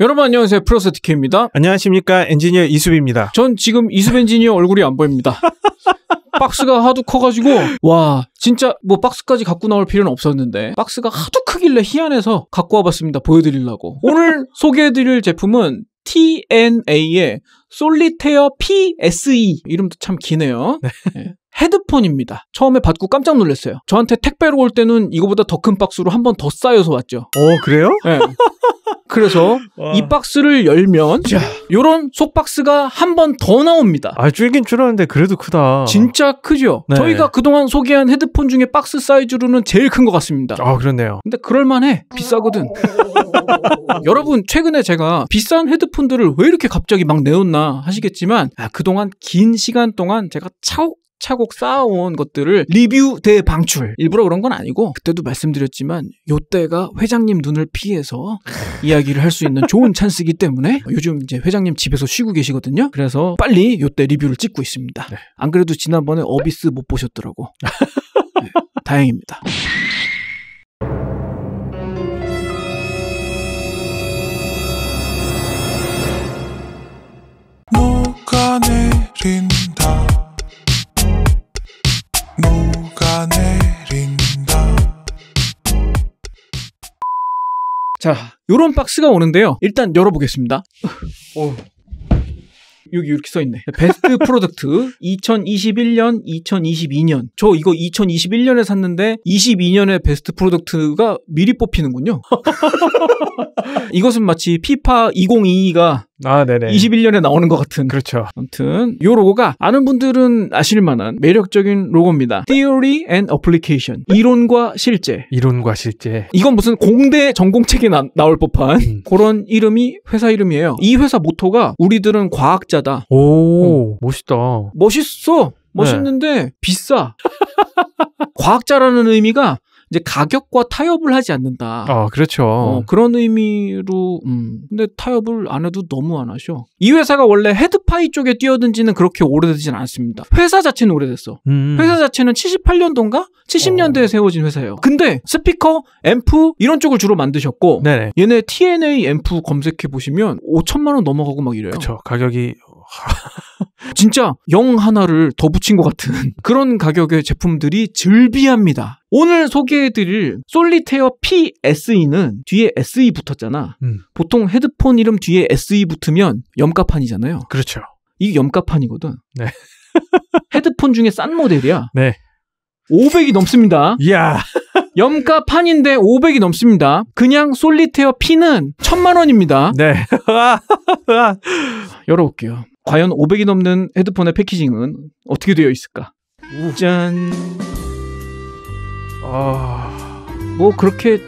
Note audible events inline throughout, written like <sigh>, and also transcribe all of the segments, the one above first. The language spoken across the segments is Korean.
여러분 안녕하세요. 프로세티케입니다 안녕하십니까. 엔지니어 이수비입니다전 지금 이수 엔지니어 얼굴이 안 보입니다. 박스가 하도 커가지고 와 진짜 뭐 박스까지 갖고 나올 필요는 없었는데 박스가 하도 크길래 희한해서 갖고 와봤습니다. 보여드리려고. 오늘 <laughs> 소개해드릴 제품은 TNA의 솔리테어 PSE 이름도 참 기네요. 네. 네. 헤드폰입니다. 처음에 받고 깜짝 놀랐어요. 저한테 택배로 올 때는 이거보다 더 큰 박스로 한 번 더 쌓여서 왔죠. 어, 그래요? 네. 그래서 <laughs> 와. 이 박스를 열면 자. 요런 속박스가 한 번 더 나옵니다. 아, 줄긴 줄었는데 그래도 크다. 진짜 크죠? 네. 저희가 그동안 소개한 헤드폰 중에 박스 사이즈로는 제일 큰 것 같습니다. 아, 그렇네요. 근데 그럴만해. 비싸거든. <laughs> 여러분, 최근에 제가 비싼 헤드폰들을 왜 이렇게 갑자기 막 내놓나 하시겠지만 아, 그동안 긴 시간 동안 제가 차곡 차곡차곡 쌓아온 것들을 리뷰 대방출. 일부러 그런 건 아니고 그때도 말씀드렸지만 요때가 회장님 눈을 피해서 <laughs> 이야기를 할 수 있는 좋은 찬스이기 때문에 요즘 이제 회장님 집에서 쉬고 계시거든요. 그래서 빨리 요때 리뷰를 찍고 있습니다. 네. 안 그래도 지난번에 어비스 못 보셨더라고. <laughs> 네, 다행입니다. 내린다 내린다. 자, 요런 박스가 오는데요. 일단 열어보겠습니다. 어. 여기 이렇게 써있네. 베스트 <laughs> 프로덕트 2021년, 2022년. 저 이거 2021년에 샀는데 2 2년에 베스트 프로덕트가 미리 뽑히는군요. <laughs> 이것은 마치 피파 2022가 아, 네네. 21년에 나오는 것 같은. 그렇죠. 아무튼 요 로고가 아는 분들은 아실 만한 매력적인 로고입니다. Theory and Application. 이론과 실제. 이론과 실제. 이건 무슨 공대 전공책에 나, 나올 법한 음. 그런 이름이 회사 이름이에요. 이 회사 모토가 우리들은 과학자다. 오, 어. 멋있다. 멋있어. 멋있는데 네. 비싸. <laughs> 과학자라는 의미가 이제 가격과 타협을 하지 않는다. 아, 그렇죠. 어, 그런 의미로 음. 근데 타협을 안 해도 너무 안 하셔. 이 회사가 원래 헤드파이 쪽에 뛰어든 지는 그렇게 오래되진 않습니다. 회사 자체는 오래됐어. 음. 회사 자체는 78년도인가? 70년대에 어. 세워진 회사예요. 근데 스피커, 앰프 이런 쪽을 주로 만드셨고 네네. 얘네 TNA 앰프 검색해 보시면 5천만 원 넘어가고 막 이래요. 그렇죠. 가격이 <laughs> 진짜 영 하나를 더 붙인 것 같은 <laughs> 그런 가격의 제품들이 즐비합니다. 오늘 소개해드릴 솔리테어 PSE는 뒤에 SE 붙었잖아. 음. 보통 헤드폰 이름 뒤에 SE 붙으면 염가판이잖아요. 그렇죠. 이게 염가판이거든. 네. <laughs> 헤드폰 중에 싼 모델이야. 네. 500이 넘습니다. 이야. 염가 판인데 500이 넘습니다. 그냥 솔리테어 P는 1000만 원입니다. 네. 열어볼게요. 과연 500이 넘는 헤드폰의 패키징은 어떻게 되어 있을까? 오. 짠. 아. 뭐 그렇게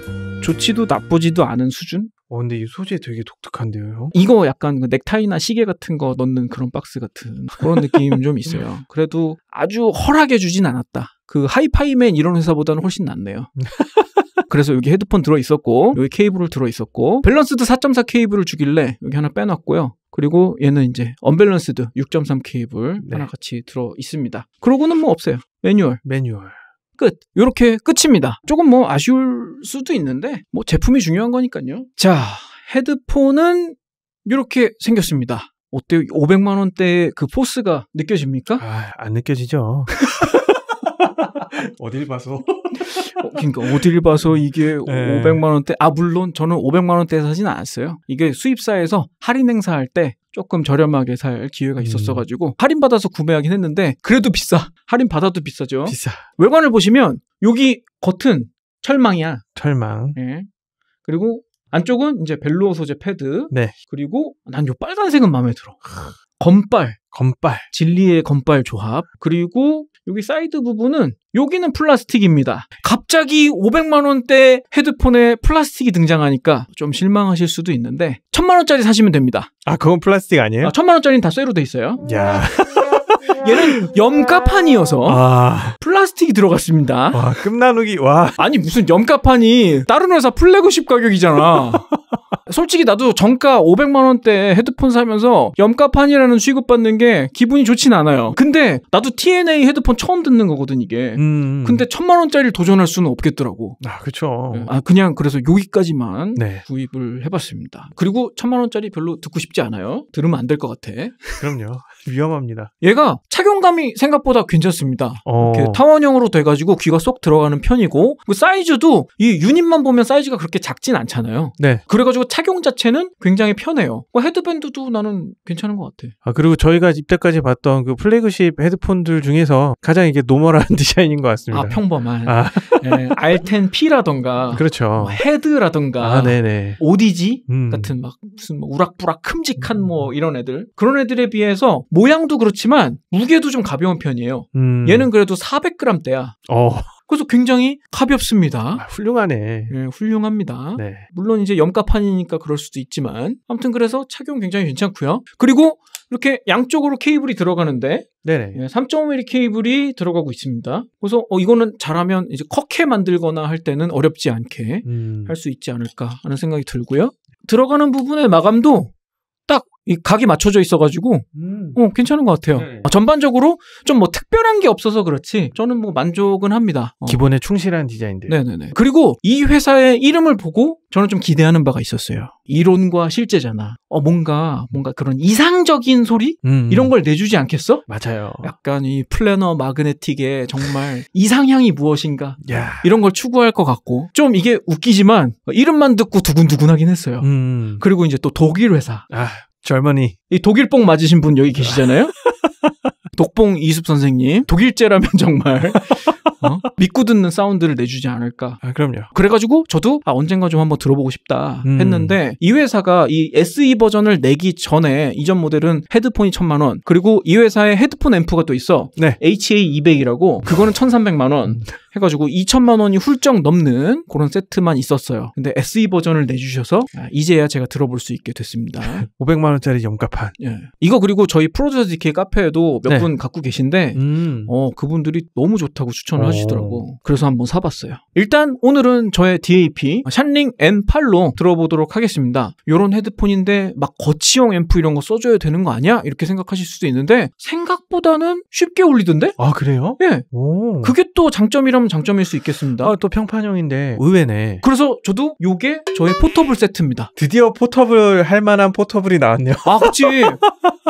좋지도 나쁘지도 않은 수준? 어, 근데 이 소재 되게 독특한데요? 이거 약간 그 넥타이나 시계 같은 거 넣는 그런 박스 같은 그런 느낌 좀 있어요. <laughs> 그래도 아주 허락해 주진 않았다. 그 하이파이맨 이런 회사보다는 훨씬 낫네요. <laughs> 그래서 여기 헤드폰 들어 있었고 여기 케이블을 들어 있었고 밸런스드 4.4 케이블을 주길래 여기 하나 빼놨고요. 그리고 얘는 이제 언밸런스드 6.3 케이블 네. 하나 같이 들어 있습니다. 그러고는 뭐 없어요. 매뉴얼. 매뉴얼. 끝. 요렇게 끝입니다. 조금 뭐 아쉬울 수도 있는데 뭐 제품이 중요한 거니까요. 자, 헤드폰은 요렇게 생겼습니다. 어때요? 500만 원대의 그 포스가 느껴집니까? 아, 안 느껴지죠. <laughs> <laughs> 어딜 봐서? 어, 그러니까 어딜 봐서 이게 <laughs> 네. 500만 원대. 아 물론 저는 500만 원대 사진 않았어요. 이게 수입사에서 할인 행사할 때 조금 저렴하게 살 기회가 음. 있었어가지고 음. 할인 받아서 구매하긴 했는데 그래도 비싸. 할인 받아도 비싸죠. 비싸. 외관을 보시면 여기 겉은 철망이야. 철망. 네. 그리고 안쪽은 이제 벨루어 소재 패드. 네. 그리고 난 요 빨간색은 마음에 들어. 검빨검빨 진리의 검빨 조합. 그리고 여기 사이드 부분은 여기는 플라스틱입니다. 갑자기 500만 원대 헤드폰에 플라스틱이 등장하니까 좀 실망하실 수도 있는데 천만 원짜리 사시면 됩니다. 아 그건 플라스틱 아니에요? 아, 천만 원짜리는 다 쇠로 돼 있어요. 야. 얘는 염가판이어서 아... 플라스틱이 들어갔습니다. 와, 끝나누기 와. 아니 무슨 염가판이 다른 회사 플래그십 가격이잖아. 솔직히 나도 정가 500만 원대 헤드폰 사면서 염가판이라는 취급받는 게 기분이 좋진 않아요. 근데 나도 TNA 헤드폰 처음 듣는 거거든 이게. 음, 음. 근데 천만 원짜리를 도전할 수는 없겠더라고. 아 그렇죠. 아 그냥 그래서 여기까지만 네. 구입을 해봤습니다. 그리고 천만 원짜리 별로 듣고 싶지 않아요. 들으면 안 될 것 같아. 그럼요. 위험합니다. 얘가 착용감이 생각보다 괜찮습니다. 어. 이렇게 타원형으로 돼가지고 귀가 쏙 들어가는 편이고 그 사이즈도 이 유닛만 보면 사이즈가 그렇게 작진 않잖아요. 네. 그래가지고 착용 자체는 굉장히 편해요. 뭐 헤드밴드도 나는 괜찮은 것 같아. 아 그리고 저희가 입때까지 봤던 그 플래그십 헤드폰들 중에서 가장 이게 노멀한 <laughs> 디자인인 것 같습니다. 아 평범한. 아. 네, 예, r 1 p 라던가 그렇죠. 뭐 헤드라던가. 아, 네네. ODG 음. 같은 막 무슨 뭐 우락부락 큼직한 음. 뭐 이런 애들 그런 애들에 비해서 모양도 그렇지만 무게도 좀 가벼운 편이에요. 음. 얘는 그래도 400g대야. 어. 그래서 굉장히 가볍습니다. 아, 훌륭하네. 네, 훌륭합니다. 네. 물론 이제 염가판이니까 그럴 수도 있지만 아무튼 그래서 착용 굉장히 괜찮고요. 그리고 이렇게 양쪽으로 케이블이 들어가는데 네네. 네, 예, 3.5mm 케이블이 들어가고 있습니다. 그래서 어, 이거는 잘하면 이제 커케 만들거나 할 때는 어렵지 않게 음. 할수 있지 않을까 하는 생각이 들고요. 들어가는 부분의 마감도 딱이 각이 맞춰져 있어가지고 음. 어 괜찮은 것 같아요. 네. 아, 전반적으로 좀 뭐 특별한 게 없어서 그렇지 저는 뭐 만족은 합니다. 어. 기본에 충실한 디자인들. 네네네. 그리고 이 회사의 이름을 보고 저는 좀 기대하는 바가 있었어요. 이론과 실제잖아. 어 뭔가 뭔가 그런 이상적인 소리 음. 이런 걸 내주지 않겠어? 맞아요. 약간 이 플래너 마그네틱의 정말 <laughs> 이상향이 무엇인가 야. 이런 걸 추구할 것 같고 좀 이게 웃기지만 이름만 듣고 두근두근하긴 했어요. 음. 그리고 이제 또 독일 회사. 아. 젊은이. 이 독일뽕 맞으신 분 여기 계시잖아요? <laughs> 독봉 이습 선생님. 독일제라면 정말. <laughs> 어? 믿고 듣는 사운드를 내주지 않을까. 아, 그럼요. 그래가지고 저도 아, 언젠가 좀 한번 들어보고 싶다 음. 했는데 이 회사가 이 SE 버전을 내기 전에 이전 모델은 헤드폰이 천만 원 그리고 이회사에 헤드폰 앰프가 또 있어. 네. HA200이라고 그거는 천삼백만 원. 음. 해가지고 2천만 원이 훌쩍 넘는 그런 세트만 있었어요. 근데 SE 버전을 내주셔서 아, 이제야 제가 들어볼 수 있게 됐습니다. 500만 <laughs> 원짜리 염가판. 예. 이거 그리고 저희 프로듀서 DK 카페에도 몇분 네. 갖고 계신데 음. 어, 그분들이 너무 좋다고 추천을 오. 어. 하시더라고요. 음. 하더라고. 그래서 한번 사봤어요. 일단 오늘은 저의 DAP 샨링 M8로 들어보도록 하겠습니다. 이런 헤드폰인데 막 거치형 앰프 이런 거 써줘야 되는 거 아니야? 이렇게 생각하실 수도 있는데 생각보다는 쉽게 울리던데? 아 그래요? 예. 오. 그게 또 장점이라면 장점일 수 있겠습니다. 아, 또 평판형인데 의외네. 그래서 저도 요게 저의 포터블 세트입니다. 드디어 포터블 할 만한 포터블이 나왔네요. 아 그치.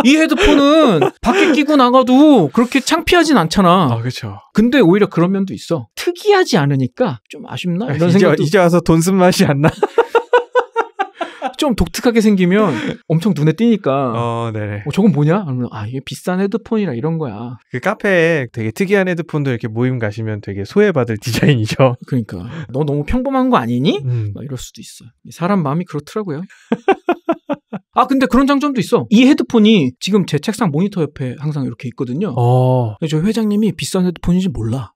이 헤드폰은 밖에 끼고 나가도 그렇게 창피하진 않잖아. 아 그렇죠. 근데 오히려 그런 면도 있어. 있어. 특이하지 않으니까 좀 아쉽나? 이런 이제, 생각도 이제 와서 돈 쓴 맛이 안 나. <laughs> 좀 독특하게 생기면 엄청 눈에 띄니까. 어, 네. 어, 저건 뭐냐? 그러면 아 이게 비싼 헤드폰이라 이런 거야. 그 카페에 되게 특이한 헤드폰도 이렇게 모임 가시면 되게 소외받을 <laughs> 디자인이죠. 그러니까 너 너무 평범한 거 아니니? 음. 막 이럴 수도 있어. 사람 마음이 그렇더라고요. <laughs> 아 근데 그런 장점도 있어. 이 헤드폰이 지금 제 책상 모니터 옆에 항상 이렇게 있거든요. 어. 저 회장님이 비싼 헤드폰인지 몰라.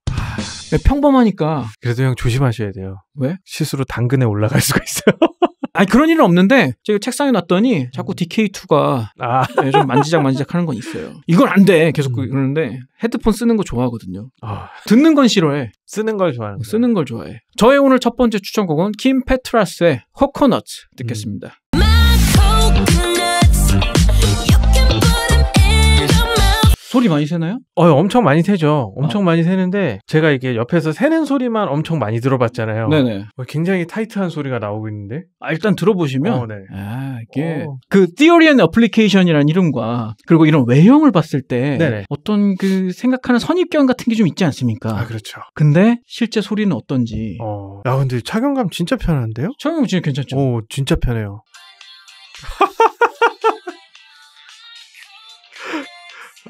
평범하니까. 그래도 형 조심하셔야 돼요. 왜? 실수로 당근에 올라갈 수가 있어요. <laughs> 아니 그런 일은 없는데 제가 책상에 놨더니 자꾸 DK2가 음. 아. 네, 좀 만지작 만지작 하는 건 있어요. 이건 안 돼. 계속 음. 그러는데 헤드폰 쓰는 거 좋아하거든요. 아. 듣는 건 싫어해. 쓰는 걸 좋아하는. 쓰는 걸 좋아해. 저의 오늘 첫 번째 추천곡은 킴 페트라스의 코코넛 듣겠습니다. 음. 물이 많이 새나요? 어, 엄청 많이 새죠. 엄청 아. 많이 새는데 제가 이게 옆에서 새는 소리만 엄청 많이 들어봤잖아요. 네네. 어, 굉장히 타이트한 소리가 나오고 있는데. 아, 일단 들어보시면 어, 네. 아, 이게 어. 그 Theory a n Application이라는 이름과 그리고 이런 외형을 봤을 때 네네. 어떤 그 생각하는 선입견 같은 게 좀 있지 않습니까? 아, 그렇죠. 근데 실제 소리는 어떤지. 어. 야, 근데 착용감 진짜 편한데요? 착용감 진짜 괜찮죠. 오, 진짜 편해요. <laughs>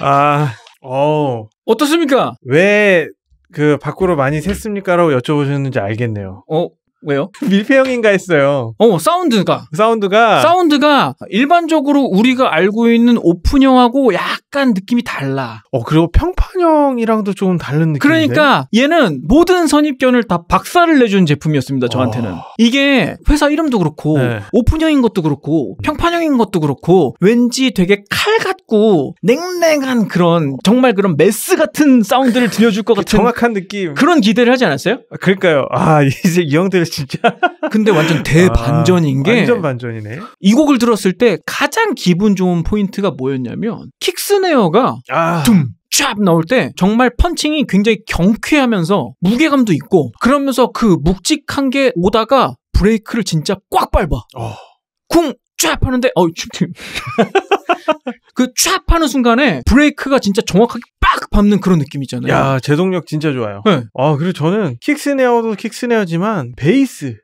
아, 어. 어떻습니까? 왜 그 밖으로 많이 샜습니까라고 여쭤보셨는지 알겠네요. 어, 왜요? <laughs> 밀폐형인가 했어요. 어, 사운드가. 사운드가. 사운드가 일반적으로 우리가 알고 있는 오픈형하고 약간 느낌이 달라. 어, 그리고 평판형이랑도 좀 다른 느낌. 그러니까 얘는 모든 선입견을 다 박살을 내준 제품이었습니다, 저한테는. 어... 이게 회사 이름도 그렇고, 네. 오픈형인 것도 그렇고, 평판형인 것도 그렇고, 왠지 되게 칼 같고, 냉랭한 그런, 정말 그런 메스 같은 사운드를 들려줄 것 같은. 정확한 느낌. 그런 기대를 하지 않았어요? 아, 그러니까요. 아, <laughs> 이제 이 형들 진짜. <laughs> 근데 완전 대반전인 아, 게 완전 반전이네. 이 곡을 들었을 때 가장 기분 좋은 포인트가 뭐였냐면 킥스네어가 아. 둠쫙 나올 때 정말 펀칭이 굉장히 경쾌하면서 무게감도 있고 그러면서 그 묵직한 게 오다가 브레이크를 진짜 꽉 밟아. 어. 쿵쫙 하는데 어우 춤팀 그쫙 하는 순간에 브레이크가 진짜 정확하게 빡 밟는 그런 느낌이잖아요. 야 제동력 진짜 좋아요. 네. 아 그리고 저는 킥스네어도 킥스네어지만 베이스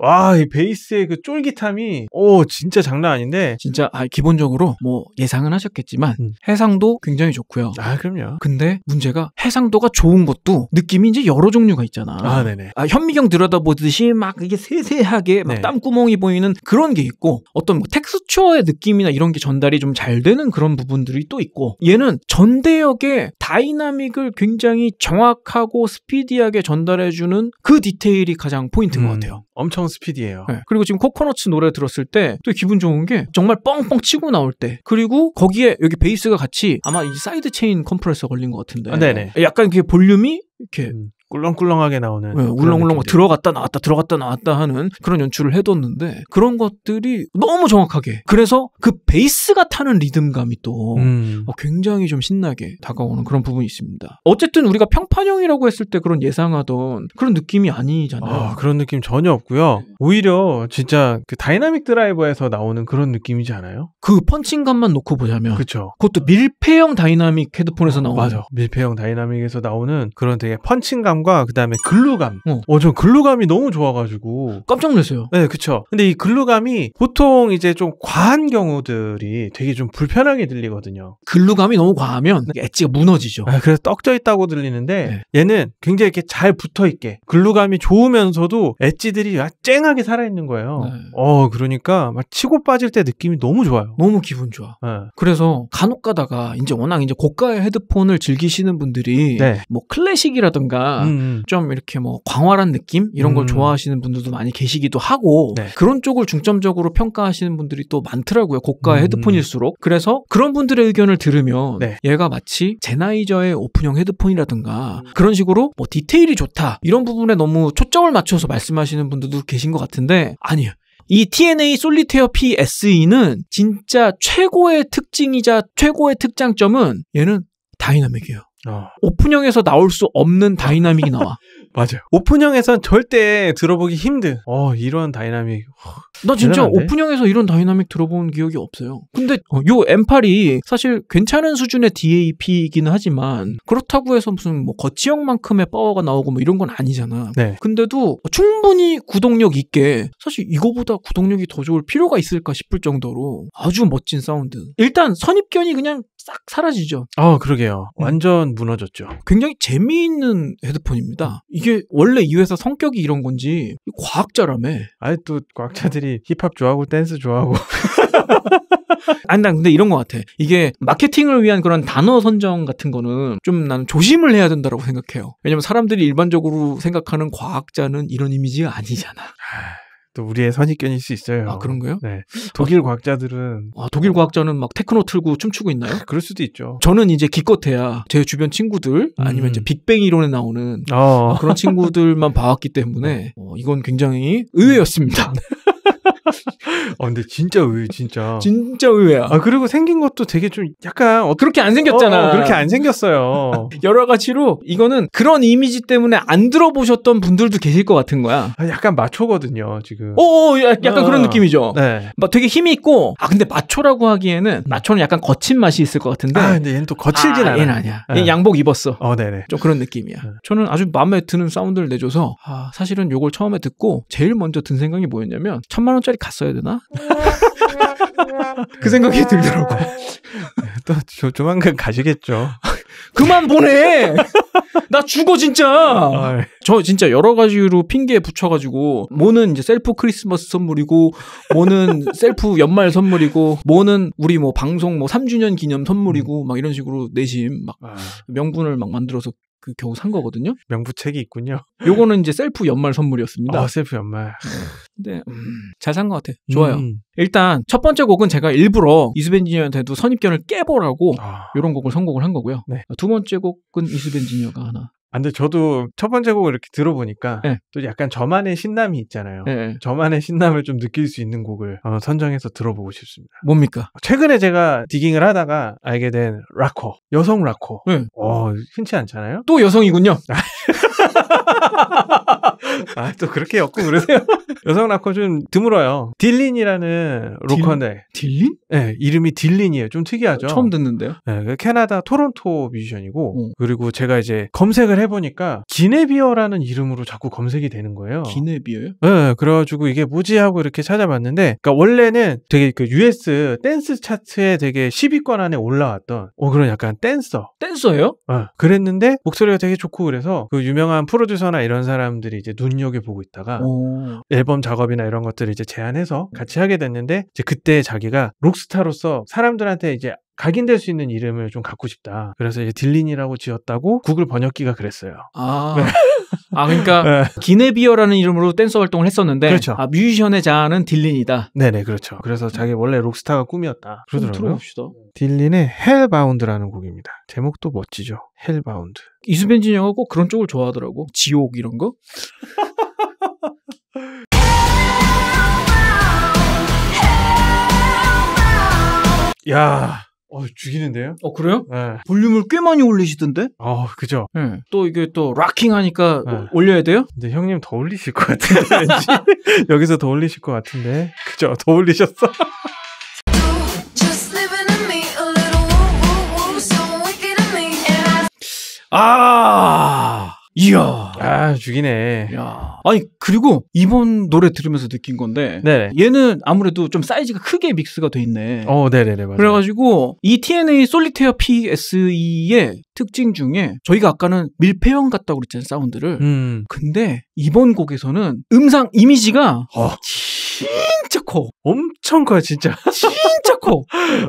와, 이 베이스의 그 쫄깃함이, 오, 어, 진짜 장난 아닌데. 진짜, 아, 기본적으로 뭐 예상은 하셨겠지만, 음. 해상도 굉장히 좋고요. 아, 그럼요. 근데 문제가 해상도가 좋은 것도 느낌이 이제 여러 종류가 있잖아. 아, 네네. 아, 현미경 들여다보듯이 막 이게 세세하게 막 네. 땀구멍이 보이는 그런 게 있고, 어떤 뭐 텍스처의 느낌이나 이런 게 전달이 좀 잘 되는 그런 부분들이 또 있고, 얘는 전대역의 다이나믹을 굉장히 정확하고 스피디하게 전달해주는 그 디테일이 가장 포인트인 음. 것 같아요. 엄청 스피디해요. 네. 그리고 지금 코코넛츠 노래 들었을 때 또 기분 좋은 게 정말 뻥뻥 치고 나올 때 그리고 거기에 여기 베이스가 같이 아마 이 사이드 체인 컴프레서 걸린 것 같은데 아, 네네. 약간 이게 볼륨이 이렇게 음. 꿀렁꿀렁하게 나오는 네, 울렁울렁 들어갔다 나왔다 들어갔다 나왔다 하는 그런 연출을 해뒀는데 그런 것들이 너무 정확하게 그래서 그 베이스가 타는 리듬감이 또 음. 어, 굉장히 좀 신나게 다가오는 그런 부분이 있습니다. 어쨌든 우리가 평판형이라고 했을 때 그런 예상하던 그런 느낌이 아니잖아요. 아, 그런 느낌 전혀 없고요. 네. 오히려 진짜 그 다이나믹 드라이버에서 나오는 그런 느낌이지 않아요? 그 펀칭감만 놓고 보자면 그쵸. 그것도 밀폐형 다이나믹 헤드폰에서 어, 나오는 맞아. 밀폐형 다이나믹에서 나오는 그런 되게 펀칭감 탄감과 그다음에 글루감. 어, 어저 글루감이 너무 좋아가지고 깜짝 놀랐어요. 네, 그쵸. 근데 이 글루감이 보통 이제 좀 과한 경우들이 되게 좀 불편하게 들리거든요. 글루감이 너무 과하면 엣지가 네. 무너지죠. 아, 그래서 떡져 있다고 들리는데 네. 얘는 굉장히 이렇게 잘 붙어 있게 글루감이 좋으면서도 엣지들이 쨍하게 살아있는 거예요. 네. 어, 그러니까 막 치고 빠질 때 느낌이 너무 좋아요. 너무 기분 좋아. 네. 그래서 간혹 가다가 이제 워낙 이제 고가의 헤드폰을 즐기시는 분들이 네. 뭐 클래식이라든가 음, 음. 좀 이렇게 뭐 광활한 느낌 이런 걸 음. 좋아하시는 분들도 많이 계시기도 하고 네. 그런 쪽을 중점적으로 평가하시는 분들이 또 많더라고요. 고가 의 음. 헤드폰일수록. 그래서 그런 분들의 의견을 들으면 네. 얘가 마치 제나이저의 오픈형 헤드폰이라든가 그런 식으로 뭐 디테일이 좋다 이런 부분에 너무 초점을 맞춰서 말씀하시는 분들도 계신 것 같은데 아니요. 이 TNA 솔리테어 PSE는 진짜 최고의 특징이자 최고의 특장점은 얘는 다이나믹이에요. 어. 오픈형에서 나올 수 없는 다이나믹이 나와. <laughs> 맞아요. 오픈형에선 절대 들어보기 힘든. 어 이런 다이나믹. 허, 나 진짜 대단한데? 오픈형에서 이런 다이나믹 들어본 기억이 없어요. 근데 어, 요 M8이 사실 괜찮은 수준의 d a p 이긴 하지만 그렇다고 해서 무슨 뭐 거치형만큼의 파워가 나오고 뭐 이런 건 아니잖아. 네. 근데도 충분히 구동력 있게 사실 이거보다 구동력이 더 좋을 필요가 있을까 싶을 정도로 아주 멋진 사운드. 일단 선입견이 그냥 싹 사라지죠. 아, 그러게요. 네. 완전 무너졌죠. 굉장히 재미있는 헤드폰입니다. 이게 원래 이 회사 성격이 이런 건지 과학자라며. 아니, 또 과학자들이 힙합 좋아하고 댄스 좋아하고. <laughs> 아니 난 근데 이런 것 같아 이게 마케팅을 위한 그런 단어 선정 같은 거는 좀 난 조심을 해야 된다고 생각해요 왜냐면 사람들이 일반적으로 생각하는 과학자는 이런 이미지가 아니잖아 아. 또 우리의 선입견일 수 있어요. 아, 그런가요? 네. 독일 아, 과학자들은 아, 독일 과학자는 막 테크노 틀고 춤추고 있나요? <laughs> 그럴 수도 있죠. 저는 이제 기껏해야 제 주변 친구들 아니면 음. 이제 빅뱅 이론에 나오는 어. 그런 친구들만 <laughs> 봐왔기 때문에 어, 이건 굉장히 의외였습니다. <laughs> 아, 근데 진짜 의외, 진짜. 진짜 의외야. 아, 그리고 생긴 것도 되게 좀 약간. 어, 그렇게 안 생겼잖아. 어, 어 그렇게 안 생겼어요. <laughs> 여러 가지로 이거는 그런 이미지 때문에 안 들어보셨던 분들도 계실 것 같은 거야. 아, 약간 마초거든요, 지금. 오, 어, 어, 약간 아, 그런 느낌이죠. 네. 막 되게 힘이 있고, 아, 근데 마초라고 하기에는 마초는 약간 거친 맛이 있을 것 같은데. 아, 근데 얘는 또 거칠진 아, 않아. 얘는 아니야. 네. 얘 양복 입었어. 어, 네네. 좀 그런 느낌이야. 네. 저는 아주 마음에 드는 사운드를 내줘서, 아, 사실은 요걸 처음에 듣고 제일 먼저 든 생각이 뭐였냐면, 천만원짜리 갔어야 되나? <laughs> 그 생각이 들더라고. <laughs> 또 조, 조만간 가시겠죠. <laughs> 그만 보내! 나 죽어, 진짜! 저 진짜 여러 가지로 핑계 붙여가지고, 뭐는 이제 셀프 크리스마스 선물이고, 뭐는 셀프 연말 선물이고, 뭐는 우리 뭐 방송 뭐 3주년 기념 선물이고, 막 이런 식으로 내심 막 아. 명분을 막 만들어서 그 겨우 산 거거든요. 명부책이 있군요. 요거는 이제 셀프 연말 선물이었습니다. 어, 셀프 연말. 네. 근데 음, 잘산 것 같아. 음. 좋아요. 음. 일단 첫 번째 곡은 제가 일부러 이수벤지니어한테도 선입견을 깨보라고 아. 이런 곡을 선곡을 한 거고요. 네. 두 번째 곡은 이수벤지니어가 하나 아, 근데 저도 첫 번째 곡을 이렇게 들어보니까 네. 또 약간 저만의 신남이 있잖아요. 네. 저만의 신남을 좀 느낄 수 있는 곡을 선정해서 들어보고 싶습니다. 뭡니까? 어, 최근에 제가 디깅을 하다가 알게 된 락커, 여성 락커. 네. 어, 흔치 않잖아요. 또 여성이군요. <laughs> 아, 또 그렇게 엮고 그러세요? <laughs> 여성 락커 좀 드물어요. 딜린이라는 로커네. 딜린? 네, 이름이 딜린이에요. 좀 특이하죠? 처음 듣는데요? 네, 캐나다 토론토 뮤지션이고, 어. 그리고 제가 이제 검색을 해보니까, 기네비어라는 이름으로 자꾸 검색이 되는 거예요. 기네비어요? 네, 그래가지고 이게 뭐지 하고 이렇게 찾아봤는데, 그러니까 원래는 되게 그 US 댄스 차트에 되게 10위권 안에 올라왔던, 어, 그런 약간 댄서. 댄서예요? 어, 그랬는데, 목소리가 되게 좋고 그래서, 그 유명한 프로듀서나 이런 사람들이 이제 눈여겨 보고 있다가 오. 앨범 작업이나 이런 것들을 이제 제안해서 음. 같이 하게 됐는데 이제 그때 자기가 록스타로서 사람들한테 이제 각인될 수 있는 이름을 좀 갖고 싶다. 그래서 이제 딜린이라고 지었다고 구글 번역기가 그랬어요. 아. 네. 아, 그러니까 네. 기네비어라는 이름으로 댄서 활동을 했었는데 그렇죠. 아, 뮤지션의 자아는 딜린이다. 네, 네, 그렇죠. 그래서 자기 원래 록스타가 꿈이었다. 그러더라고요. 들어봅시다. 딜린의 헬바운드라는 곡입니다. 제목도 멋지죠. 헬바운드. 이수빈 진영은 꼭 그런 쪽을 좋아하더라고. 지옥 이런 거. <laughs> 야, 어, 죽이는데요? 어, 그래요? 네. 볼륨을 꽤 많이 올리시던데? 어, 그죠? 네. 또 이게 또 락킹 하니까 네. 올려야 돼요? 근데 형님 더 올리실 것같아요 왠지. <laughs> 여기서 더 올리실 것 같은데. 그죠? 더 올리셨어? 아, 이야. 아, 죽이네. 이야. 아니, 그리고 이번 노래 들으면서 느낀 건데. 네네. 얘는 아무래도 좀 사이즈가 크게 믹스가 돼 있네. 어, 네네네. 맞아요. 그래가지고 이 TNA 솔리테어 PSE의 특징 중에 저희가 아까는 밀폐형 같다고 그랬잖아요, 사운드를. 음. 근데 이번 곡에서는 음상 이미지가 어. 진짜 커. 엄청 커요, 진짜. <laughs> 진짜 커.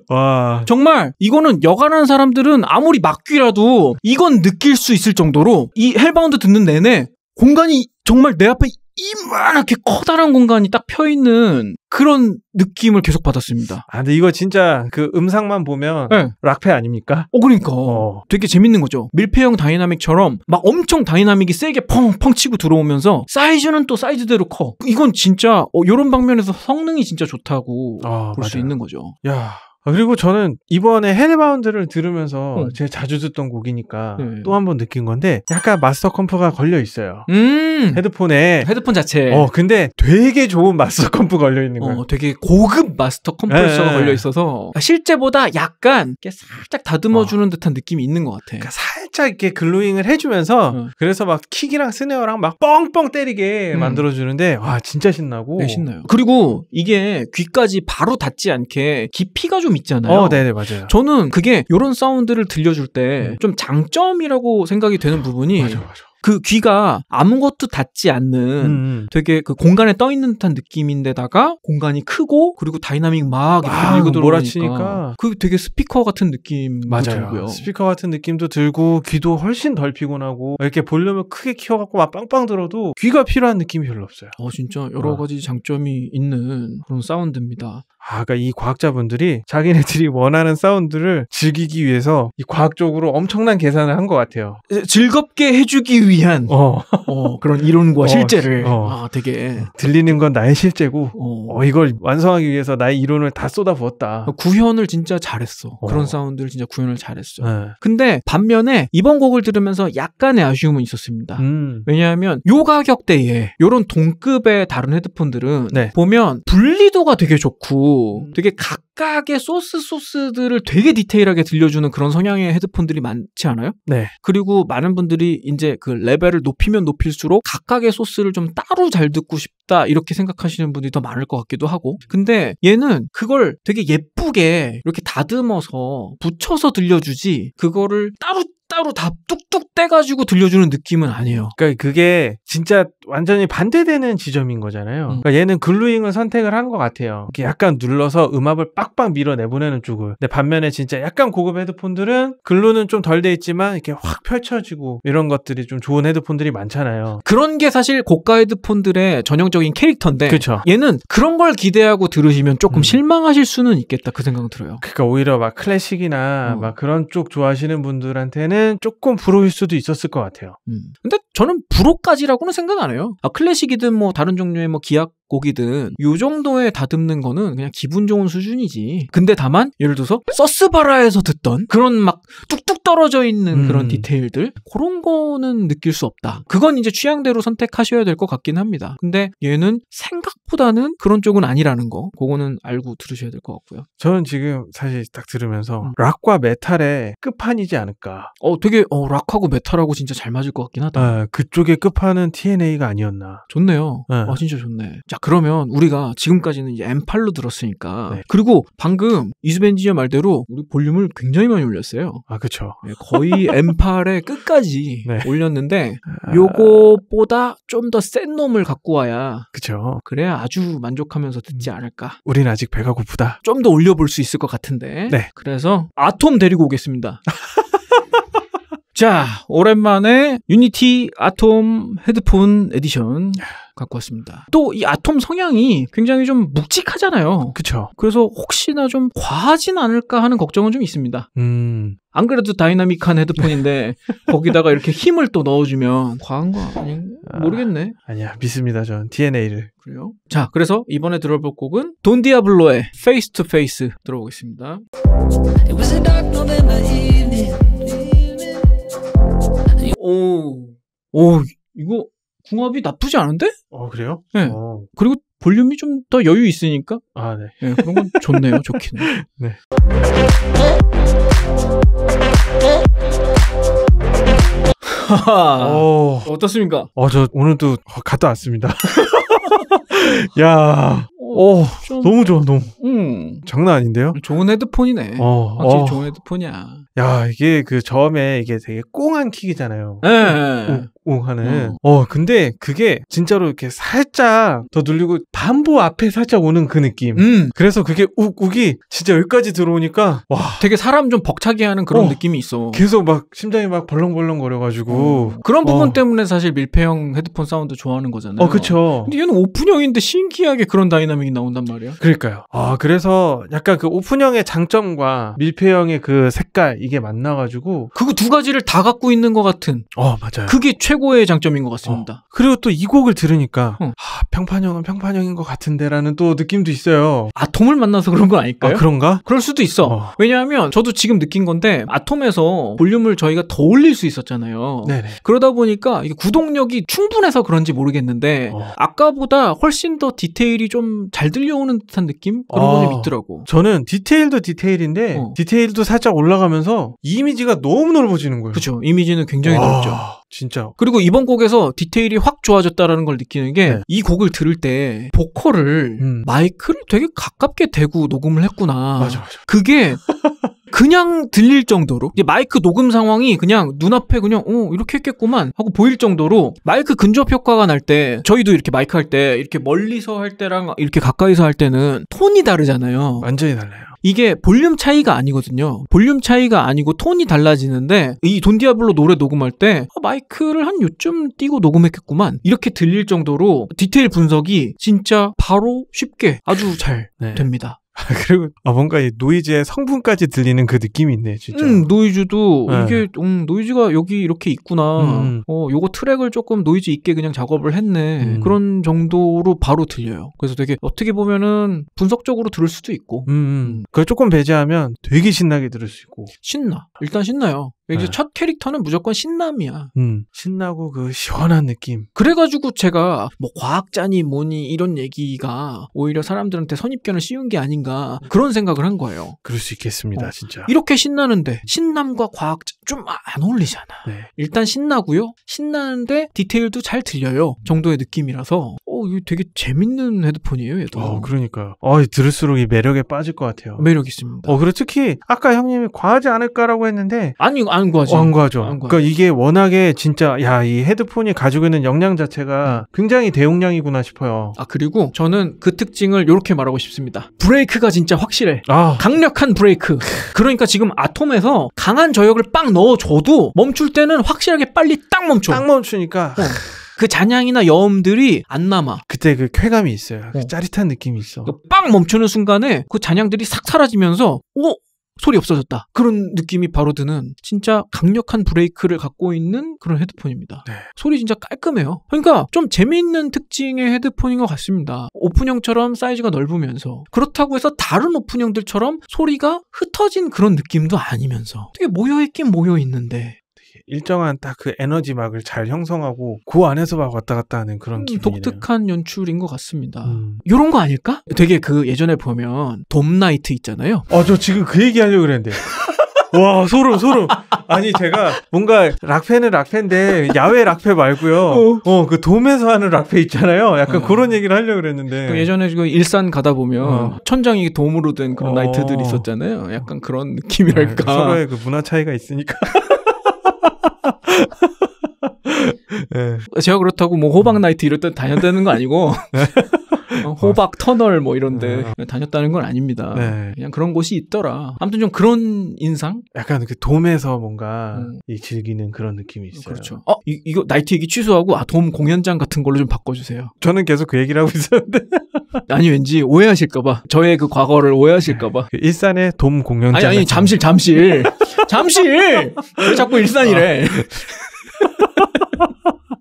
와. 정말 이거는 여가라는 사람들은 아무리 막귀라도 이건 느낄 수 있을 정도로 이 헬바운드 듣는 내내 공간이 정말 내 앞에 이만하게 커다란 공간이 딱 펴 있는 그런 느낌을 계속 받았습니다. 아, 근데 이거 진짜 그 음상만 보면 네. 락패 아닙니까? 어, 그러니까. 어. 되게 재밌는 거죠. 밀폐형 다이나믹처럼 막 엄청 다이나믹이 세게 펑펑 치고 들어오면서 사이즈는 또 사이즈대로 커. 이건 진짜 어, 이런 방면에서 성능이 진짜 좋다고 아, 볼수 있는 거죠. 야, 아, 그리고 저는 이번에 헤드바운드를 들으면서 어. 음. 제가 자주 듣던 곡이니까 네. 또한 번 느낀 건데 약간 마스터 컴프가 걸려 있어요. 음. 헤드폰에 헤드폰 자체. 어 근데 되게 좋은 마스터 컴프 걸려 있는 거 어, 되게 고급 마스터 컴프가 네. 걸려 있어서 그러니까 실제보다 약간 살짝 다듬어 어. 주는 어. 듯한 느낌이 있는 것 같아. 그러니까 살짝 이렇게 글루잉을 해주면서 어. 그래서 막 킥이랑 스네어랑 막 뻥뻥 때리게 음. 만들어 주는데 와 진짜 신나고. 네, 신나요. 그리고 이게 귀까지 바로 닿지 않게 깊이가 좀 있잖아요. 어, 네네 맞아요. 저는 그게 이런 사운드를 들려줄 때좀 음. 장점이라고 생각이 되는 부분이 맞아, 맞아. 그 귀가 아무것도 닿지 않는 음, 음. 되게 그 공간에 떠 있는 듯한 느낌인데다가 공간이 크고 그리고 다이나믹 막 아, 밀고 들어오니까 그 되게 스피커 같은 느낌 맞아요. 들고요. 스피커 같은 느낌도 들고 귀도 훨씬 덜 피곤하고 이렇게 볼륨을 크게 키워갖고 막 빵빵 들어도 귀가 필요한 느낌이 별로 없어요. 어 진짜 여러 어. 가지 장점이 있는 그런 사운드입니다. 아, 그니까이 과학자분들이 자기네들이 <laughs> 원하는 사운드를 즐기기 위해서 이 과학적으로 엄청난 계산을 한 것 같아요. 예, 즐겁게 해주기 위한 어. 어, 그런 이론과 <laughs> 어, 실제를 어. 아, 되게 들리는 건 나의 실제고 어. 어, 이걸 완성하기 위해서 나의 이론을 다 쏟아부었다. 구현을 진짜 잘했어. 그런 사운드를 진짜 구현을 잘했어 네. 근데 반면에 이번 곡을 들으면서 약간의 아쉬움은 있었습니다. 음. 왜냐하면 요 가격대에 요런 동급의 다른 헤드폰들은 네. 보면 분리도가 되게 좋고 음. 되게 각각의 소스 소스들을 되게 디테일하게 들려주는 그런 성향의 헤드폰들이 많지 않아요? 네. 그리고 많은 분들이 이제 그 레벨을 높이면 높일수록 각각의 소스를 좀 따로 잘 듣고 싶다 이렇게 생각하시는 분들이 더 많을 것 같기도 하고 근데 얘는 그걸 되게 예쁘게 이렇게 다듬어서 붙여서 들려주지 그거를 따로 따로 다 뚝뚝 떼가지고 들려주는 느낌은 아니에요. 그러니까 그게 진짜 완전히 반대되는 지점인 거잖아요. 음. 그러니까 얘는 글루잉을 선택을 한 것 같아요. 이렇게 약간 눌러서 음압을 빡빡 밀어내보내는 쪽을. 근데 반면에 진짜 약간 고급 헤드폰들은 글루는 좀 덜 돼 있지만 이렇게 확 펼쳐지고 이런 것들이 좀 좋은 헤드폰들이 많잖아요. 그런 게 사실 고가 헤드폰들의 전형적인 캐릭터인데 그쵸. 얘는 그런 걸 기대하고 들으시면 조금 음. 실망하실 수는 있겠다 그 생각 들어요. 그러니까 오히려 막 클래식이나 어. 막 그런 쪽 좋아하시는 분들한테는 조금 부러울 수도 있었을 것 같아요. 음. 근데 저는 불호까지라고는 생각 안 해요. 아, 클래식이든 뭐 다른 종류의 뭐 기악 고기든 요 정도에 다듬는 거는 그냥 기분 좋은 수준이지. 근데 다만 예를 들어서 서스바라에서 듣던 그런 막 뚝뚝 떨어져 있는 음. 그런 디테일들 그런 거는 느낄 수 없다. 그건 이제 취향대로 선택하셔야 될 것 같긴 합니다. 근데 얘는 생각보다는 그런 쪽은 아니라는 거. 그거는 알고 들으셔야 될 것 같고요. 저는 지금 사실 딱 들으면서 음. 락과 메탈의 끝판이지 않을까. 어 되게 어 락하고 메탈하고 진짜 잘 맞을 것 같긴 하다. 아, 그쪽의 끝판은 TNA가 아니었나. 좋네요. 네. 아 진짜 좋네. 그러면 우리가 지금까지는 이제 M8로 들었으니까 네. 그리고 방금 이수벤지니어 말대로 우리 볼륨을 굉장히 많이 올렸어요. 아 그렇죠. 네, 거의 M8의 <laughs> 끝까지 네. 올렸는데 아... 요거보다 좀 더 센 놈을 갖고 와야 그렇죠. 그래야 아주 만족하면서 듣지 음. 않을까. 우린 아직 배가 고프다. 좀 더 올려볼 수 있을 것 같은데. 네. 그래서 아톰 데리고 오겠습니다. <laughs> 자, 오랜만에 유니티 아톰 헤드폰 에디션 갖고 왔습니다. 또 이 아톰 성향이 굉장히 좀 묵직하잖아요. 그렇죠. 그래서 혹시나 좀 과하진 않을까 하는 걱정은 좀 있습니다. 음. 안 그래도 다이나믹한 헤드폰인데 <laughs> 거기다가 이렇게 힘을 또 넣어주면 과한 거 아니 아, 모르겠네. 아니야 믿습니다 전 DNA를. 그래요? 자 그래서 이번에 들어볼 곡은 돈 디아블로의 Face to Face 들어보겠습니다. 오. 오, 이거 궁합이 나쁘지 않은데? 어, 그래요? 네. 오. 어. 그리고 볼륨이 좀 더 여유 있으니까. 아, 네. 네 그런 건 좋네요. <laughs> 좋긴. 네. 어... 어떻습니까? 어, 저 오늘도 갔다 왔습니다. <laughs> 야, 오, 어, 어, 좀... 너무 좋아, 너무. 음. 장난 아닌데요? 좋은 헤드폰이네. 어, 어. 확실히 어. 좋은 헤드폰이야. 야, 이게 그처음에 이게 되게 꽁한 킥이잖아요. 네. 오하는 음. 어. 어 근데 그게 진짜로 이렇게 살짝 더 눌리고 반보 앞에 살짝 오는 그 느낌. 음. 그래서 그게 욱 욱이 진짜 여기까지 들어오니까 와 되게 사람 좀 벅차게 하는 그런 어. 느낌이 있어. 계속 막 심장이 막 벌렁벌렁 거려가지고 음. 그런 부분 어. 때문에 사실 밀폐형 헤드폰 사운드 좋아하는 거잖아요. 어 그쵸. 근데 얘는 오픈형인데 신기하게 그런 다이나믹이 나온단 말이야. 그러니까요. 아 그래서 약간 그 오픈형의 장점과 밀폐형의 그 색깔 이게 만나가지고 그거 두 가지를 다 갖고 있는 것 같은. 어 맞아요. 그게 최고 최고의 장점인 것 같습니다. 어. 그리고 또 이 곡을 들으니까 어. 하, 아, 평판형은 평판형인 것 같은데라는 또 느낌도 있어요. 아톰을 만나서 그런 건 아닐까요? 아, 그런가? 그럴 수도 있어. 어. 왜냐하면 저도 지금 느낀 건데 아톰에서 볼륨을 저희가 더 올릴 수 있었잖아요. 네네. 그러다 보니까 이게 구동력이 충분해서 그런지 모르겠는데 어. 아까보다 훨씬 더 디테일이 좀 잘 들려오는 듯한 느낌 그런 어. 건 있더라고. 저는 디테일도 디테일인데 어. 디테일도 살짝 올라가면서 이미지가 너무 넓어지는 거예요. 그렇죠. 이미지는 굉장히 넓죠. 진짜. 그리고 이번 곡에서 디테일이 확 좋아졌다라는 걸 느끼는 게이 네. 곡을 들을 때 보컬을 음. 마이크를 되게 가깝게 대고 녹음을 했구나. 맞아, 맞아. 그게 <laughs> 그냥 들릴 정도로 이제 마이크 녹음 상황이 그냥 눈앞에 그냥 어 이렇게 했겠구만 하고 보일 정도로 마이크 근접 효과가 날 때 저희도 이렇게 마이크 할 때 이렇게 멀리서 할 때랑 이렇게 가까이서 할 때는 톤이 다르잖아요. 완전히 달라요. 이게 볼륨 차이가 아니거든요. 볼륨 차이가 아니고 톤이 달라지는데 이 돈디아블로 노래 녹음할 때 아, 마이크를 한 요쯤 띄고 녹음했겠구만 이렇게 들릴 정도로 디테일 분석이 진짜 바로 쉽게 아주 잘 네. 됩니다. <laughs> 아, 그리고 아 뭔가 이 노이즈의 성분까지 들리는 그 느낌이 있네 진짜. 음 노이즈도 네. 이게 음 노이즈가 여기 이렇게 있구나. 음, 음. 어 요거 트랙을 조금 노이즈 있게 그냥 작업을 했네. 음. 그런 정도로 바로 들려요. 그래서 되게 어떻게 보면은 분석적으로 들을 수도 있고. 음. 음. 음. 그걸 조금 배제하면 되게 신나게 들을 수 있고. 신나. 일단 신나요. 이제 네. 첫 캐릭터는 무조건 신남이야. 음, 신나고 그 시원한 느낌. 그래가지고 제가 뭐 과학자니 뭐니 이런 얘기가 오히려 사람들한테 선입견을 씌운 게 아닌가 그런 생각을 한 거예요. 그럴 수 있겠습니다, 어, 진짜. 이렇게 신나는데 신남과 과학자 좀 안 어울리잖아. 네. 일단 신나고요. 신나는데 디테일도 잘 들려요. 정도의 느낌이라서 어, 이 되게 재밌는 헤드폰이에요, 얘도. 어, 그러니까요. 어, 들을수록 이 매력에 빠질 것 같아요. 매력 있습니다. 어, 그리고 특히 아까 형님이 과하지 않을까라고 했는데 아니, 안 과하죠. 어, 안 과하죠. 안 그러니까 이게 워낙에 진짜 야, 이 헤드폰이 가지고 있는 역량 자체가 음. 굉장히 대용량이구나 싶어요. 아, 그리고 저는 그 특징을 이렇게 말하고 싶습니다. 브레이크가 진짜 확실해. 아. 강력한 브레이크. 그러니까 지금 아톰에서 강한 저역을 빵 넣어줘도 멈출 때는 확실하게 빨리 딱 멈춰. 딱 멈추니까. 어. 그 잔향이나 여음들이 안 남아. 그때 그 쾌감이 있어요. 그 짜릿한 느낌이 있어. 그 빵 멈추는 순간에 그 잔향들이 싹 사라지면서 오 어? 소리 없어졌다. 그런 느낌이 바로 드는 진짜 강력한 브레이크를 갖고 있는 그런 헤드폰입니다. 네. 소리 진짜 깔끔해요. 그러니까 좀 재미있는 특징의 헤드폰인 것 같습니다. 오픈형처럼 사이즈가 넓으면서 그렇다고 해서 다른 오픈형들처럼 소리가 흩어진 그런 느낌도 아니면서 되게 모여있긴 모여있는데 일정한 딱 그 에너지막을 잘 형성하고 그 안에서 막 왔다 갔다 하는 그런 음, 기분이 독특한 연출인 것 같습니다. 음. 이런 거 아닐까? 되게 그 예전에 보면 돔나이트 있잖아요. 어, 저 지금 그 얘기 하려고 그랬는데. 와 소름 소름 아니 제가 뭔가 락페는 락페인데 야외 락페 말고요 어그 어, 어 그 돔에서 하는 락페 있잖아요 약간 어. 그런 얘기를 하려고 그랬는데 그 예전에 그 일산 가다 보면 어. 천장이 돔으로 된 그런 나이트들이 어. 있었잖아요 약간 그런 느낌이랄까 아, 서로의 그 문화 차이가 있으니까 <laughs> 네. 제가 그렇다고 뭐 호박 나이트 이럴 때 다녔다는 거 아니고 <laughs> 어, 호박 터널 뭐 이런데 네. 다녔다는 건 아닙니다. 네. 그냥 그런 곳이 있더라. 아무튼 좀 그런 인상? 약간 그 돔에서 뭔가 음. 이 즐기는 그런 느낌이 있어요. 그렇죠. 어 이, 이거 나이트 얘기 취소하고 아돔 공연장 같은 걸로 좀 바꿔주세요. 저는 계속 그 얘기를 하고 있었는데 <laughs> 아니 왠지 오해하실까봐 저의 그 과거를 오해하실까봐 그 일산의 돔 공연장 아니 아니 잠실 잠실 <laughs> 잠시! 왜 자꾸 일산이래? 아.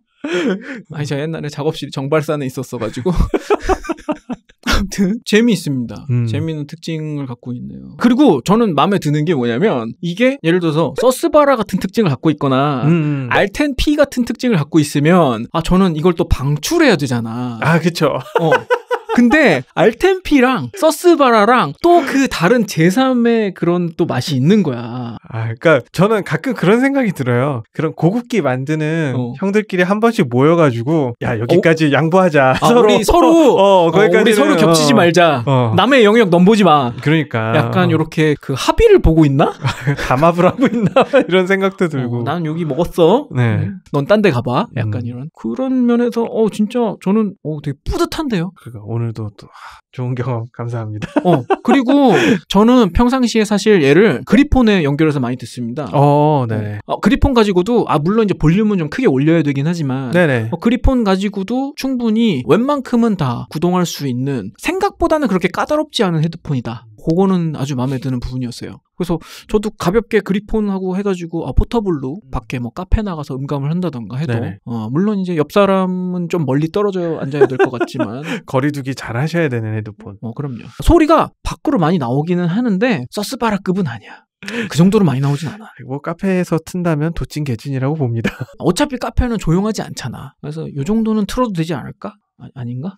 <laughs> 아니, 저 옛날에 작업실이 정발산에 있었어가지고. <laughs> 아무튼, 재미있습니다. 음. 재미있는 특징을 갖고 있네요. 그리고 저는 마음에 드는 게 뭐냐면, 이게 예를 들어서 서스바라 같은 특징을 갖고 있거나, 음. 음. 알텐 피 같은 특징을 갖고 있으면, 아, 저는 이걸 또 방출해야 되잖아. 아, 그쵸. 어. 근데 알템피랑 서스바라랑 또 그 다른 제3의 그런 또 맛이 있는 거야. 아, 그러니까 저는 가끔 그런 생각이 들어요. 그런 고급기 만드는 어. 형들끼리 한 번씩 모여가지고 야 여기까지 어? 양보하자. 아, <laughs> 서로 우리 서로 어, 거기까지 어, 어, 우리 서로 겹치지 어, 말자. 남의 영역 넘보지 마. 그러니까 약간 이렇게 그 합의를 보고 있나? <laughs> 담합을 하고 있나 <laughs> 이런 생각도 들고. 난 여기 먹었어. 네. 넌 딴 데 가봐. 약간 음. 이런 그런 면에서 어 진짜 저는 어 되게 뿌듯한데요. 그러니까 오늘 오늘도 또 아, 좋은 경험 <laughs> 감사합니다. 어, 그리고 저는 평상시에 사실 얘를 그리폰에 연결해서 많이 듣습니다. 어, 네. 어, 어, 그리폰 가지고도 아 물론 이제 볼륨은 좀 크게 올려야 되긴 하지만 네네. 어, 그리폰 가지고도 충분히 웬만큼은 다 구동할 수 있는 생각보다는 그렇게 까다롭지 않은 헤드폰이다. 그거는 아주 마음에 네. 드는 부분이었어요. 그래서 저도 가볍게 그리폰하고 해가지고 아, 포터블로 음. 밖에 뭐 카페 나가서 음감을 한다던가 해도 어, 물론 이제 옆 사람은 좀 멀리 떨어져 앉아야 될 것 같지만 <laughs> 거리두기 잘 하셔야 되는 헤드폰. 어 그럼요. 소리가 밖으로 많이 나오기는 하는데 서스바라급은 아니야. 그 정도로 많이 나오진 않아. 뭐 카페에서 튼다면 도찐 개찐이라고 봅니다. 어차피 카페는 조용하지 않잖아. 그래서 이 정도는 틀어도 되지 않을까? 아, 아닌가?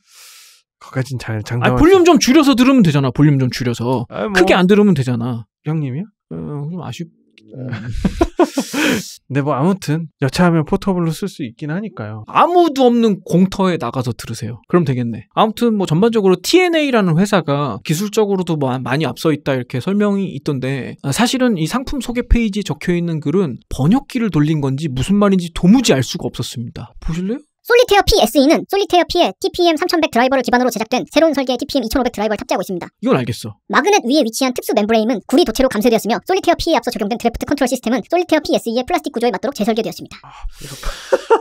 거기까진 잘 장담. 아 볼륨 좀 줄여서 들으면 되잖아. 볼륨 좀 줄여서 아 뭐... 크게 안 들으면 되잖아. 형님이요? 어, 좀 아쉽. 근데 음. <laughs> 네, 뭐 아무튼 여차하면 포터블로 쓸 수 있긴 하니까요. 아무도 없는 공터에 나가서 들으세요. 그럼 되겠네. 아무튼 뭐 전반적으로 TNA라는 회사가 기술적으로도 뭐 많이 앞서 있다 이렇게 설명이 있던데 아, 사실은 이 상품 소개 페이지에 적혀 있는 글은 번역기를 돌린 건지 무슨 말인지 도무지 알 수가 없었습니다. 보실래요? 솔리테어 PSE는 솔리테어 P의 TPM 3100 드라이버를 기반으로 제작된 새로운 설계의 TPM 2500 드라이버를 탑재하고 있습니다. 이건 알겠어. 마그넷 위에 위치한 특수 멤브레임은 구리 도체로 감쇄되었으며 솔리테어 P에 앞서 적용된 드래프트 컨트롤 시스템은 솔리테어 PSE의 플라스틱 구조에 맞도록 재설계되었습니다. 아,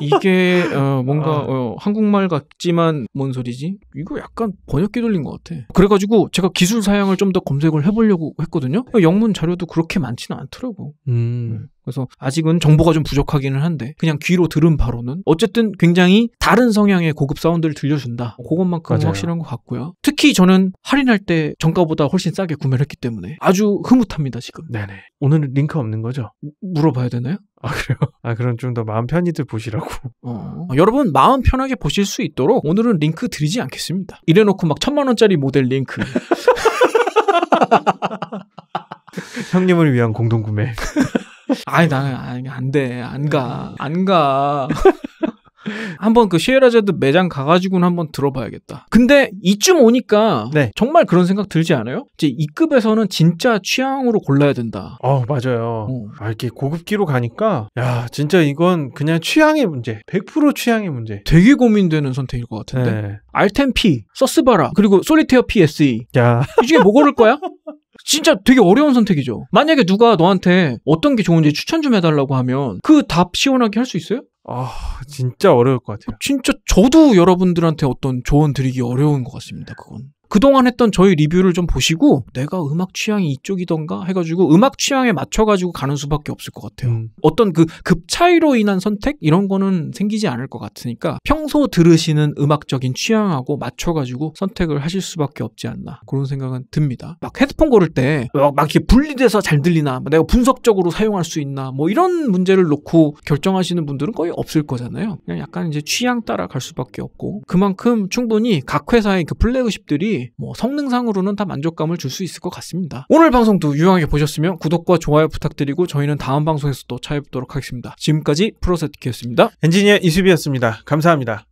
이게 어, 뭔가 아. 어, 한국말 같지만 뭔 소리지? 이거 약간 번역기 돌린 것 같아. 그래가지고 제가 기술 사양을 좀 더 검색을 해보려고 했거든요. 영문 자료도 그렇게 많지는 않더라고. 음. 네. 그래서 아직은 정보가 좀 부족하기는 한데 그냥 귀로 들은 바로는 어쨌든 굉장히 다른 성향의 고급 사운드를 들려준다. 그것만큼 맞아요. 확실한 것 같고요. 특히 저는 할인할 때 정가보다 훨씬 싸게 구매를 했기 때문에 아주 흐뭇합니다 지금. 네네. 오늘 링크 없는 거죠? 물어봐야 되나요? 아 그래요? <laughs> 아 그럼 좀 더 마음 편히들 보시라고. 어, 여러분 마음 편하게 보실 수 있도록 오늘은 링크 드리지 않겠습니다. 이래놓고 막 천만 원짜리 모델 링크. <laughs> 형님을 위한 공동 구매. <laughs> 아니 나는 아니, 안 돼. 안 가. 안 가. 한번 그쉐에라제드 매장 가가지고는 한번 들어봐야겠다. 근데 이쯤 오니까 네. 정말 그런 생각 들지 않아요? 이제 2급에서는 진짜 취향으로 골라야 된다. 어 맞아요. 어. 아 이렇게 고급기로 가니까 야 진짜 이건 그냥 취향의 문제. 100% 취향의 문제. 되게 고민되는 선택일 것 같은데. 네. 알텐 P, 서스바라 그리고 솔리테어 PSE. 야 이중에 뭐 고를 거야? <laughs> 진짜 되게 어려운 선택이죠. 만약에 누가 너한테 어떤 게 좋은지 추천 좀 해달라고 하면 그 답 시원하게 할 수 있어요? 아, 진짜 어려울 것 같아요. 진짜 저도 여러분들한테 어떤 조언 드리기 어려운 것 같습니다, 그건. 그동안 했던 저희 리뷰를 좀 보시고 내가 음악 취향이 이쪽이던가 해가지고 음악 취향에 맞춰가지고 가는 수밖에 없을 것 같아요. 음. 어떤 그 급차이로 인한 선택 이런 거는 생기지 않을 것 같으니까 평소 들으시는 음악적인 취향하고 맞춰가지고 선택을 하실 수밖에 없지 않나 그런 생각은 듭니다. 막 헤드폰 고를 때 막 이렇게 분리돼서 잘 들리나 내가 분석적으로 사용할 수 있나 뭐 이런 문제를 놓고 결정하시는 분들은 거의 없을 거잖아요. 그냥 약간 이제 취향 따라 갈 수밖에 없고 그만큼 충분히 각 회사의 그 플래그십들이 뭐 성능상으로는 다 만족감을 줄 수 있을 것 같습니다. 오늘 방송도 유용하게 보셨으면 구독과 좋아요 부탁드리고 저희는 다음 방송에서 또 찾아뵙도록 하겠습니다. 지금까지 프로세티키였습니다. 엔지니어 이수비였습니다. 감사합니다.